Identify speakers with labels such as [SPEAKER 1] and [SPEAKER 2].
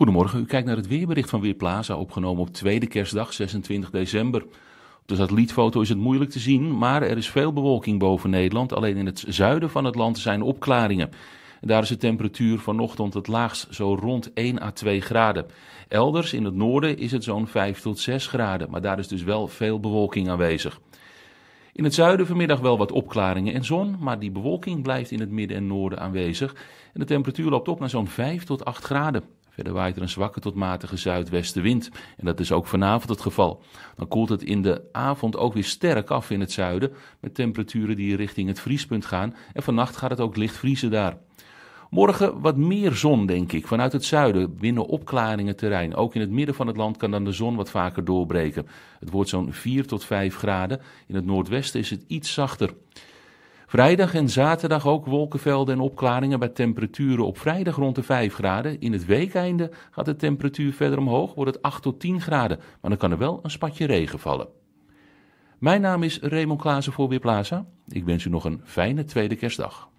[SPEAKER 1] Goedemorgen, u kijkt naar het weerbericht van Weerplaza, opgenomen op tweede kerstdag 26 december. Op de satellietfoto is het moeilijk te zien, maar er is veel bewolking boven Nederland. Alleen in het zuiden van het land zijn opklaringen. Daar is de temperatuur vanochtend het laagst zo rond 1 à 2 graden. Elders in het noorden is het zo'n 5 tot 6 graden, maar daar is dus wel veel bewolking aanwezig. In het zuiden vanmiddag wel wat opklaringen en zon, maar die bewolking blijft in het midden en noorden aanwezig. En de temperatuur loopt op naar zo'n 5 tot 8 graden. Verder waait er een zwakke tot matige zuidwestenwind. En dat is ook vanavond het geval. Dan koelt het in de avond ook weer sterk af in het zuiden. Met temperaturen die richting het vriespunt gaan. En vannacht gaat het ook licht vriezen daar. Morgen wat meer zon, denk ik. Vanuit het zuiden, binnen opklaringen terrein. Ook in het midden van het land kan dan de zon wat vaker doorbreken. Het wordt zo'n 4 tot 5 graden. In het noordwesten is het iets zachter. Vrijdag en zaterdag ook wolkenvelden en opklaringen bij temperaturen op vrijdag rond de 5 graden. In het weekeinde gaat de temperatuur verder omhoog, wordt het 8 tot 10 graden. Maar dan kan er wel een spatje regen vallen. Mijn naam is Raymond Klaassen voor Weerplaza. Ik wens u nog een fijne tweede kerstdag.